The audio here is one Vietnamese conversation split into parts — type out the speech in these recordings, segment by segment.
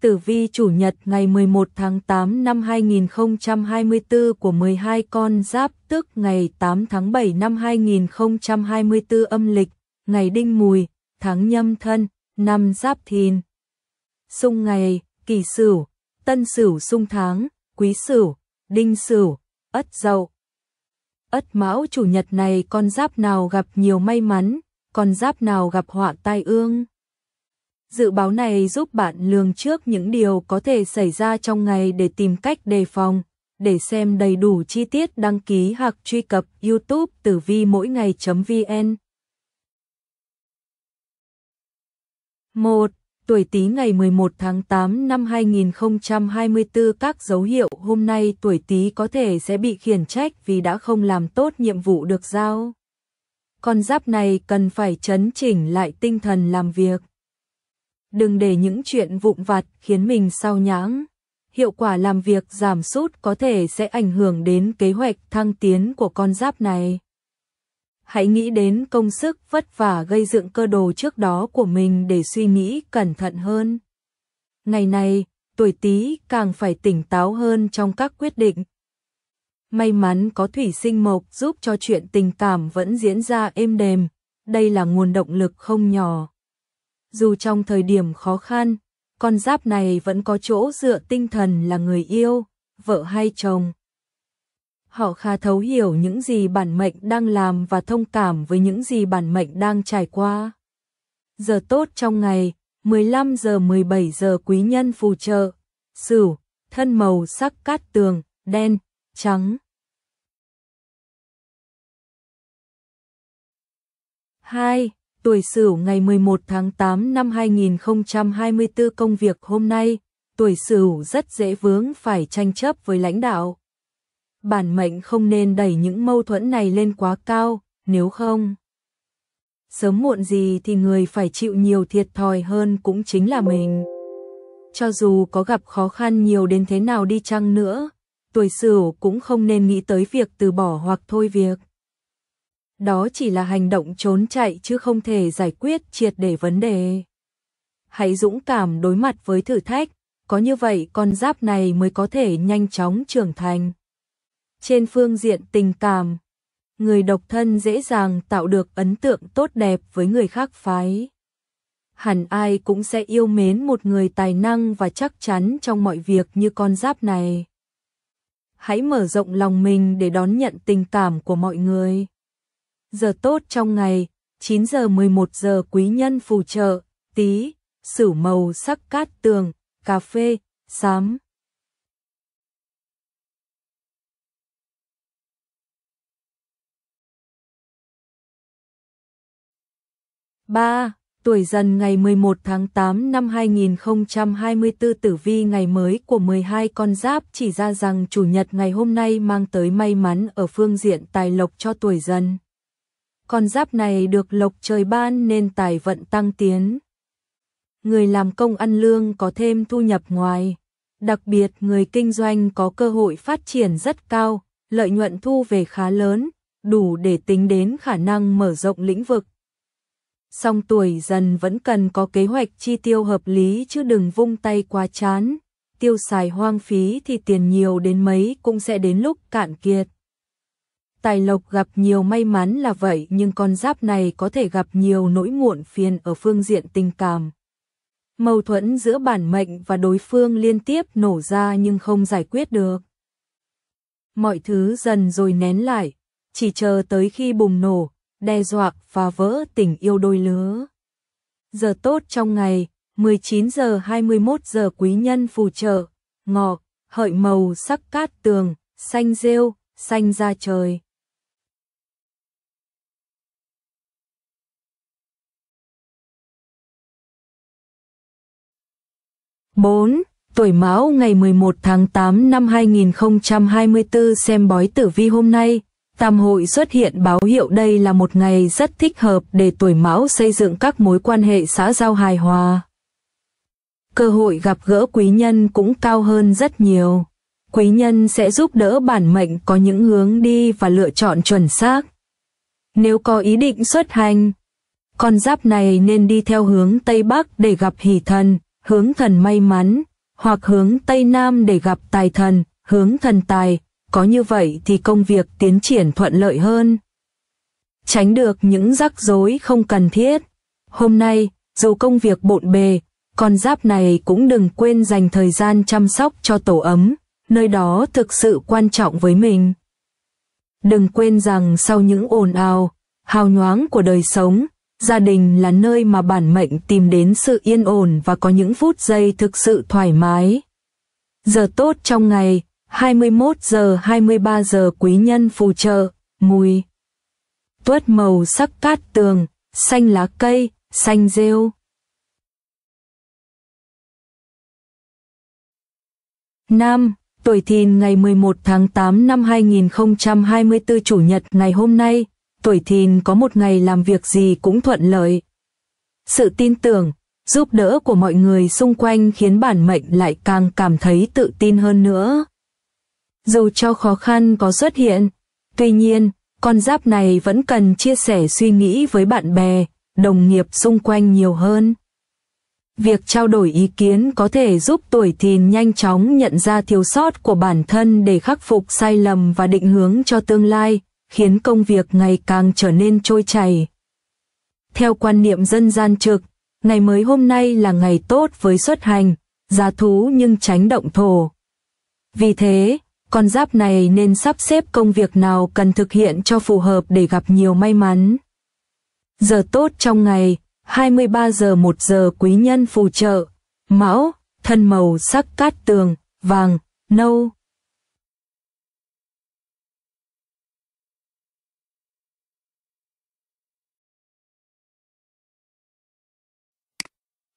tử vi chủ nhật ngày 11 tháng 8 năm 2024 của 12 con giáp tức ngày 8 tháng 7 năm 2024 âm lịch, ngày đinh mùi, tháng nhâm thân, năm giáp thìn. Xung ngày, kỷ sửu, tân sửu xung tháng, quý sửu, đinh sửu, ất dậu. Ất mão chủ nhật này con giáp nào gặp nhiều may mắn, con giáp nào gặp họa tai ương. Dự báo này giúp bạn lường trước những điều có thể xảy ra trong ngày để tìm cách đề phòng. Để xem đầy đủ chi tiết đăng ký hoặc truy cập YouTube tử vi mỗi ngày.vn. 1. Tuổi Tý ngày 11 tháng 8 năm 2024 các dấu hiệu hôm nay tuổi Tý có thể sẽ bị khiển trách vì đã không làm tốt nhiệm vụ được giao. Con giáp này cần phải chấn chỉnh lại tinh thần làm việc đừng để những chuyện vụn vặt khiến mình sao nhãng. Hiệu quả làm việc giảm sút có thể sẽ ảnh hưởng đến kế hoạch thăng tiến của con giáp này. Hãy nghĩ đến công sức vất vả gây dựng cơ đồ trước đó của mình để suy nghĩ cẩn thận hơn. Ngày này, tuổi Tý càng phải tỉnh táo hơn trong các quyết định. May mắn có thủy sinh mộc giúp cho chuyện tình cảm vẫn diễn ra êm đềm, đây là nguồn động lực không nhỏ dù trong thời điểm khó khăn, con giáp này vẫn có chỗ dựa tinh thần là người yêu, vợ hay chồng. Họ khá thấu hiểu những gì bản mệnh đang làm và thông cảm với những gì bản mệnh đang trải qua. Giờ tốt trong ngày, 15 giờ 17 giờ quý nhân phù trợ, sửu, thân màu sắc cát tường, đen, trắng. hai tuổi Sửu ngày 11 tháng 8 năm 2024 công việc hôm nay, tuổi Sửu rất dễ vướng phải tranh chấp với lãnh đạo. Bản mệnh không nên đẩy những mâu thuẫn này lên quá cao, nếu không sớm muộn gì thì người phải chịu nhiều thiệt thòi hơn cũng chính là mình. Cho dù có gặp khó khăn nhiều đến thế nào đi chăng nữa, tuổi Sửu cũng không nên nghĩ tới việc từ bỏ hoặc thôi việc đó chỉ là hành động trốn chạy chứ không thể giải quyết triệt để vấn đề. Hãy dũng cảm đối mặt với thử thách, có như vậy con giáp này mới có thể nhanh chóng trưởng thành. Trên phương diện tình cảm, người độc thân dễ dàng tạo được ấn tượng tốt đẹp với người khác phái. Hẳn ai cũng sẽ yêu mến một người tài năng và chắc chắn trong mọi việc như con giáp này. Hãy mở rộng lòng mình để đón nhận tình cảm của mọi người giờ tốt trong ngày, 9 giờ 11 giờ quý nhân phù trợ, tí, sửu màu sắc cát tường, cà phê, xám. ba Tuổi dần ngày 11 tháng 8 năm 2024 tử vi ngày mới của 12 con giáp chỉ ra rằng chủ nhật ngày hôm nay mang tới may mắn ở phương diện tài lộc cho tuổi dần con giáp này được lộc trời ban nên tài vận tăng tiến. Người làm công ăn lương có thêm thu nhập ngoài, đặc biệt người kinh doanh có cơ hội phát triển rất cao, lợi nhuận thu về khá lớn, đủ để tính đến khả năng mở rộng lĩnh vực. Song tuổi dần vẫn cần có kế hoạch chi tiêu hợp lý chứ đừng vung tay quá chán, tiêu xài hoang phí thì tiền nhiều đến mấy cũng sẽ đến lúc cạn kiệt tài lộc gặp nhiều may mắn là vậy nhưng con giáp này có thể gặp nhiều nỗi muộn phiền ở phương diện tình cảm. Mâu thuẫn giữa bản mệnh và đối phương liên tiếp nổ ra nhưng không giải quyết được. Mọi thứ dần rồi nén lại, chỉ chờ tới khi bùng nổ, đe dọa và vỡ tình yêu đôi lứa. Giờ tốt trong ngày, 19 giờ 21 giờ quý nhân phù trợ, ngọ, hợi màu sắc cát tường, xanh rêu, xanh ra trời. 4. Tuổi Mão ngày 11 tháng 8 năm 2024 xem bói tử vi hôm nay, Tam hội xuất hiện báo hiệu đây là một ngày rất thích hợp để tuổi Mão xây dựng các mối quan hệ xã giao hài hòa. Cơ hội gặp gỡ quý nhân cũng cao hơn rất nhiều. Quý nhân sẽ giúp đỡ bản mệnh có những hướng đi và lựa chọn chuẩn xác. Nếu có ý định xuất hành, con giáp này nên đi theo hướng Tây Bắc để gặp hỷ thần, hướng thần may mắn, hoặc hướng Tây Nam để gặp tài thần, hướng thần tài, có như vậy thì công việc tiến triển thuận lợi hơn. Tránh được những rắc rối không cần thiết. Hôm nay, dù công việc bộn bề, con giáp này cũng đừng quên dành thời gian chăm sóc cho tổ ấm, nơi đó thực sự quan trọng với mình. Đừng quên rằng sau những ồn ào, hào nhoáng của đời sống, Gia đình là nơi mà bản mệnh tìm đến sự yên ổn và có những phút giây thực sự thoải mái. Giờ tốt trong ngày, 21 giờ 23 giờ quý nhân phù trợ, mùi. Tuất màu sắc cát tường, xanh lá cây, xanh rêu. Nam, tuổi thìn ngày 11 tháng 8 năm 2024 chủ nhật ngày hôm nay, tuổi thìn có một ngày làm việc gì cũng thuận lợi. Sự tin tưởng, giúp đỡ của mọi người xung quanh khiến bản mệnh lại càng cảm thấy tự tin hơn nữa. Dù cho khó khăn có xuất hiện, tuy nhiên, con giáp này vẫn cần chia sẻ suy nghĩ với bạn bè, đồng nghiệp xung quanh nhiều hơn. Việc trao đổi ý kiến có thể giúp tuổi thìn nhanh chóng nhận ra thiếu sót của bản thân để khắc phục sai lầm và định hướng cho tương lai, khiến công việc ngày càng trở nên trôi chảy. Theo quan niệm dân gian trực, ngày mới hôm nay là ngày tốt với xuất hành, giá thú nhưng tránh động thổ. Vì thế, con giáp này nên sắp xếp công việc nào cần thực hiện cho phù hợp để gặp nhiều may mắn. Giờ tốt trong ngày, 23 giờ 1 giờ quý nhân phù trợ, mão, thân màu sắc cát tường, vàng, nâu.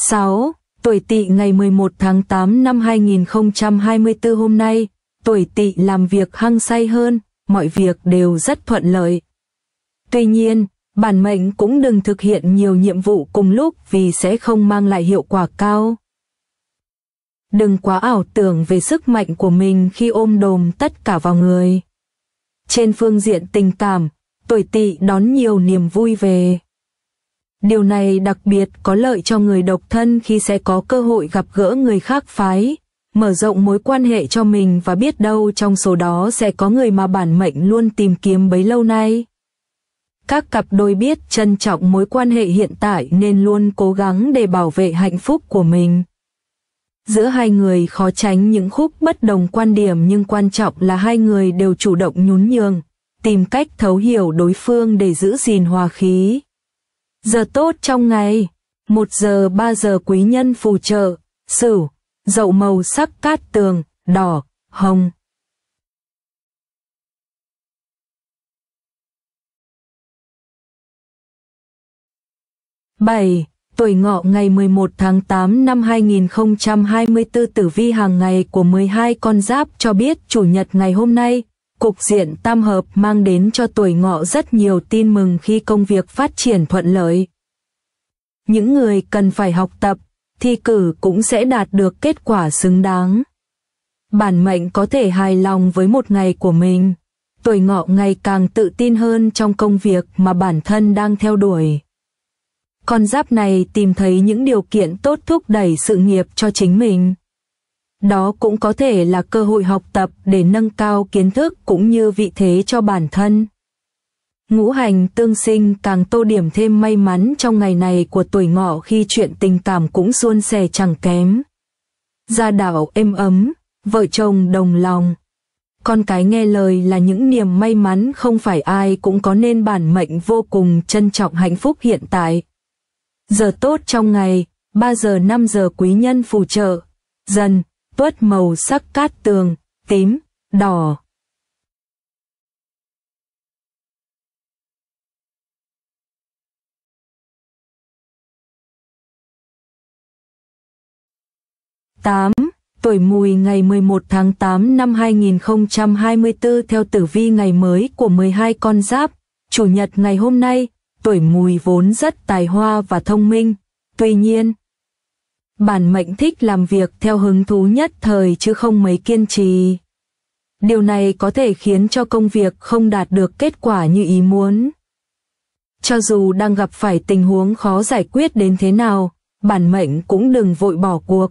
6. Tuổi Tỵ ngày 11 tháng 8 năm 2024 hôm nay, tuổi Tỵ làm việc hăng say hơn, mọi việc đều rất thuận lợi. Tuy nhiên, bản mệnh cũng đừng thực hiện nhiều nhiệm vụ cùng lúc vì sẽ không mang lại hiệu quả cao. Đừng quá ảo tưởng về sức mạnh của mình khi ôm đồm tất cả vào người. Trên phương diện tình cảm, tuổi Tỵ đón nhiều niềm vui về Điều này đặc biệt có lợi cho người độc thân khi sẽ có cơ hội gặp gỡ người khác phái, mở rộng mối quan hệ cho mình và biết đâu trong số đó sẽ có người mà bản mệnh luôn tìm kiếm bấy lâu nay. Các cặp đôi biết trân trọng mối quan hệ hiện tại nên luôn cố gắng để bảo vệ hạnh phúc của mình. Giữa hai người khó tránh những khúc bất đồng quan điểm nhưng quan trọng là hai người đều chủ động nhún nhường, tìm cách thấu hiểu đối phương để giữ gìn hòa khí. Giờ tốt trong ngày, 1 giờ 3 giờ quý nhân phù trợ, sửu, dậu màu sắc cát tường, đỏ, hồng. bảy Tuổi ngọ ngày 11 tháng 8 năm 2024 tử vi hàng ngày của 12 con giáp cho biết chủ nhật ngày hôm nay, Cục diện tam hợp mang đến cho tuổi ngọ rất nhiều tin mừng khi công việc phát triển thuận lợi. Những người cần phải học tập, thi cử cũng sẽ đạt được kết quả xứng đáng. Bản mệnh có thể hài lòng với một ngày của mình. Tuổi ngọ ngày càng tự tin hơn trong công việc mà bản thân đang theo đuổi. Con giáp này tìm thấy những điều kiện tốt thúc đẩy sự nghiệp cho chính mình. Đó cũng có thể là cơ hội học tập để nâng cao kiến thức cũng như vị thế cho bản thân. Ngũ hành tương sinh càng tô điểm thêm may mắn trong ngày này của tuổi ngọ khi chuyện tình cảm cũng suôn sẻ chẳng kém. Gia đảo êm ấm, vợ chồng đồng lòng. Con cái nghe lời là những niềm may mắn không phải ai cũng có nên bản mệnh vô cùng trân trọng hạnh phúc hiện tại. Giờ tốt trong ngày, 3 giờ 5 giờ quý nhân phù trợ, dần, vớt màu sắc cát tường, tím, đỏ. Tám Tuổi mùi ngày 11 tháng 8 năm 2024 theo tử vi ngày mới của 12 con giáp, chủ nhật ngày hôm nay, tuổi mùi vốn rất tài hoa và thông minh. Tuy nhiên, Bản mệnh thích làm việc theo hứng thú nhất thời chứ không mấy kiên trì. Điều này có thể khiến cho công việc không đạt được kết quả như ý muốn. Cho dù đang gặp phải tình huống khó giải quyết đến thế nào, bản mệnh cũng đừng vội bỏ cuộc.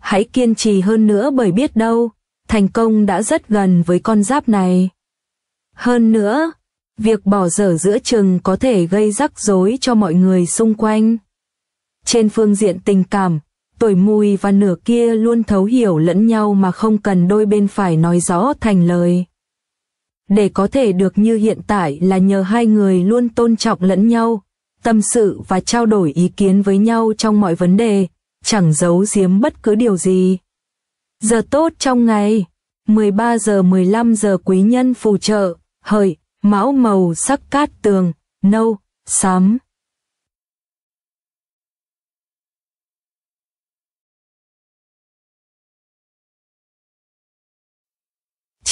Hãy kiên trì hơn nữa bởi biết đâu, thành công đã rất gần với con giáp này. Hơn nữa, việc bỏ dở giữa chừng có thể gây rắc rối cho mọi người xung quanh. Trên phương diện tình cảm, tuổi mùi và nửa kia luôn thấu hiểu lẫn nhau mà không cần đôi bên phải nói rõ thành lời. Để có thể được như hiện tại là nhờ hai người luôn tôn trọng lẫn nhau, tâm sự và trao đổi ý kiến với nhau trong mọi vấn đề, chẳng giấu giếm bất cứ điều gì. Giờ tốt trong ngày, 13 giờ 15 giờ quý nhân phù trợ, hợi, mão màu sắc cát tường, nâu, xám.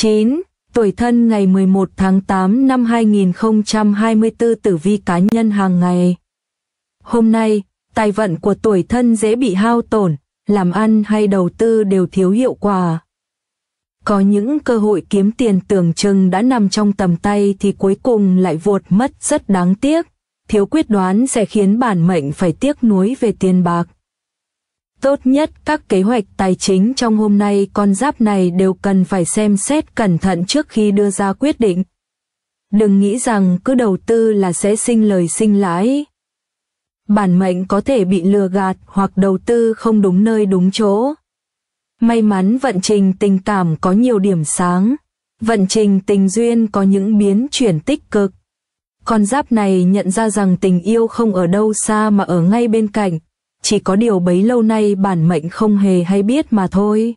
9. Tuổi thân ngày 11 tháng 8 năm 2024 tử vi cá nhân hàng ngày. Hôm nay, tài vận của tuổi thân dễ bị hao tổn, làm ăn hay đầu tư đều thiếu hiệu quả. Có những cơ hội kiếm tiền tưởng chừng đã nằm trong tầm tay thì cuối cùng lại vụt mất rất đáng tiếc. Thiếu quyết đoán sẽ khiến bản mệnh phải tiếc nuối về tiền bạc. Tốt nhất các kế hoạch tài chính trong hôm nay con giáp này đều cần phải xem xét cẩn thận trước khi đưa ra quyết định. Đừng nghĩ rằng cứ đầu tư là sẽ sinh lời sinh lãi. Bản mệnh có thể bị lừa gạt hoặc đầu tư không đúng nơi đúng chỗ. May mắn vận trình tình cảm có nhiều điểm sáng. Vận trình tình duyên có những biến chuyển tích cực. Con giáp này nhận ra rằng tình yêu không ở đâu xa mà ở ngay bên cạnh, chỉ có điều bấy lâu nay bản mệnh không hề hay biết mà thôi.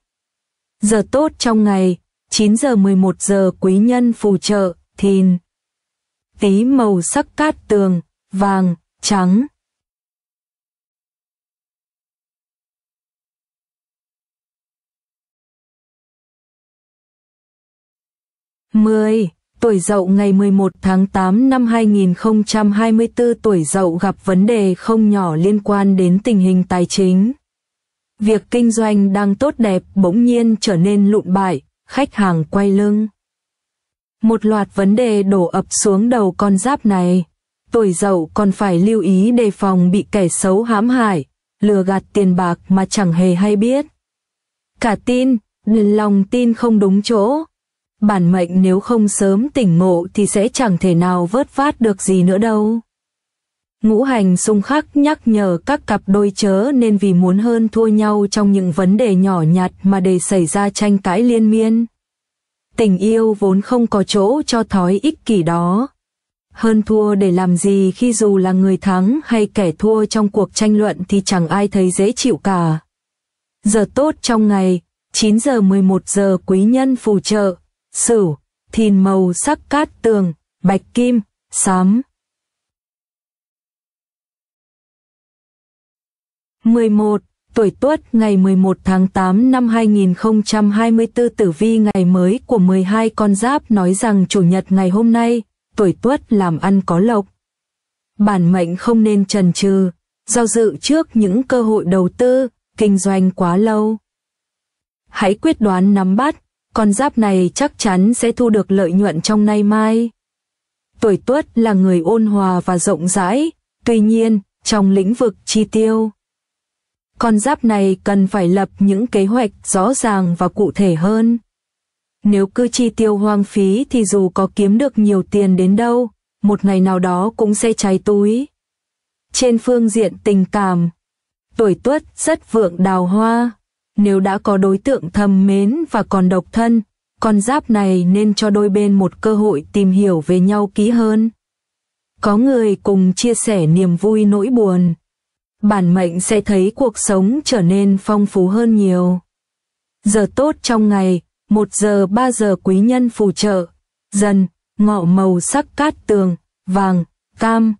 Giờ tốt trong ngày, 9 giờ 11 giờ quý nhân phù trợ, thìn. Tí màu sắc cát tường, vàng, trắng. Mười. Tuổi dậu ngày 11 tháng 8 năm 2024 tuổi dậu gặp vấn đề không nhỏ liên quan đến tình hình tài chính. Việc kinh doanh đang tốt đẹp bỗng nhiên trở nên lụn bại, khách hàng quay lưng. Một loạt vấn đề đổ ập xuống đầu con giáp này. Tuổi dậu còn phải lưu ý đề phòng bị kẻ xấu hãm hại, lừa gạt tiền bạc mà chẳng hề hay biết. Cả tin, lòng tin không đúng chỗ, bản mệnh nếu không sớm tỉnh ngộ thì sẽ chẳng thể nào vớt vát được gì nữa đâu. Ngũ hành xung khắc nhắc nhở các cặp đôi chớ nên vì muốn hơn thua nhau trong những vấn đề nhỏ nhặt mà để xảy ra tranh cãi liên miên. Tình yêu vốn không có chỗ cho thói ích kỷ đó. Hơn thua để làm gì khi dù là người thắng hay kẻ thua trong cuộc tranh luận thì chẳng ai thấy dễ chịu cả. Giờ tốt trong ngày, 9 giờ 11 giờ quý nhân phù trợ, sửu, thìn màu sắc cát tường, bạch kim, xám. 11. Tuổi Tuất ngày 11 tháng 8 năm 2024 tử vi ngày mới của 12 con giáp nói rằng chủ nhật ngày hôm nay, tuổi Tuất làm ăn có lộc. Bản mệnh không nên trần trừ, giao dự trước những cơ hội đầu tư, kinh doanh quá lâu. Hãy quyết đoán nắm bắt, con giáp này chắc chắn sẽ thu được lợi nhuận trong nay mai. Tuổi tuất là người ôn hòa và rộng rãi, tuy nhiên, trong lĩnh vực chi tiêu. Con giáp này cần phải lập những kế hoạch rõ ràng và cụ thể hơn. Nếu cứ chi tiêu hoang phí thì dù có kiếm được nhiều tiền đến đâu, một ngày nào đó cũng sẽ cháy túi. Trên phương diện tình cảm, tuổi tuất rất vượng đào hoa. Nếu đã có đối tượng thầm mến và còn độc thân, con giáp này nên cho đôi bên một cơ hội tìm hiểu về nhau kỹ hơn. Có người cùng chia sẻ niềm vui nỗi buồn. Bản mệnh sẽ thấy cuộc sống trở nên phong phú hơn nhiều. Giờ tốt trong ngày, 1 giờ 3 giờ quý nhân phù trợ, dần, ngọ màu sắc cát tường, vàng, cam.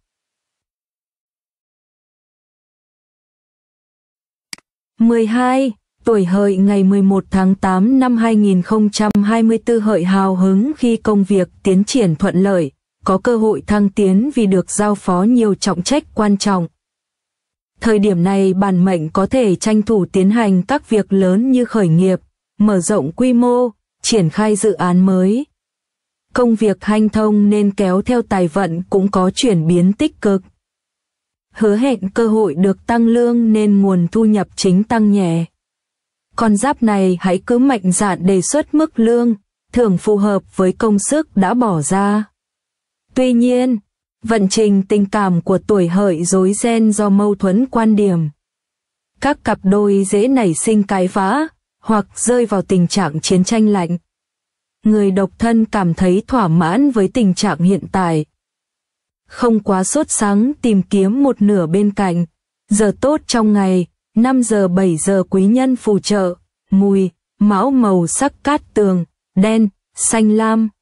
mười hai Tuổi hợi ngày 11 tháng 8 năm 2024 hợi hào hứng khi công việc tiến triển thuận lợi, có cơ hội thăng tiến vì được giao phó nhiều trọng trách quan trọng. Thời điểm này bản mệnh có thể tranh thủ tiến hành các việc lớn như khởi nghiệp, mở rộng quy mô, triển khai dự án mới. Công việc hanh thông nên kéo theo tài vận cũng có chuyển biến tích cực. Hứa hẹn cơ hội được tăng lương nên nguồn thu nhập chính tăng nhẹ. Con giáp này hãy cứ mạnh dạn đề xuất mức lương, thưởng phù hợp với công sức đã bỏ ra. Tuy nhiên, vận trình tình cảm của tuổi hợi rối ren do mâu thuẫn quan điểm. Các cặp đôi dễ nảy sinh cái vã, hoặc rơi vào tình trạng chiến tranh lạnh. Người độc thân cảm thấy thỏa mãn với tình trạng hiện tại. Không quá sốt sáng tìm kiếm một nửa bên cạnh, giờ tốt trong ngày, 5 giờ 7 giờ quý nhân phù trợ, mùi, mão màu sắc cát tường, đen, xanh lam.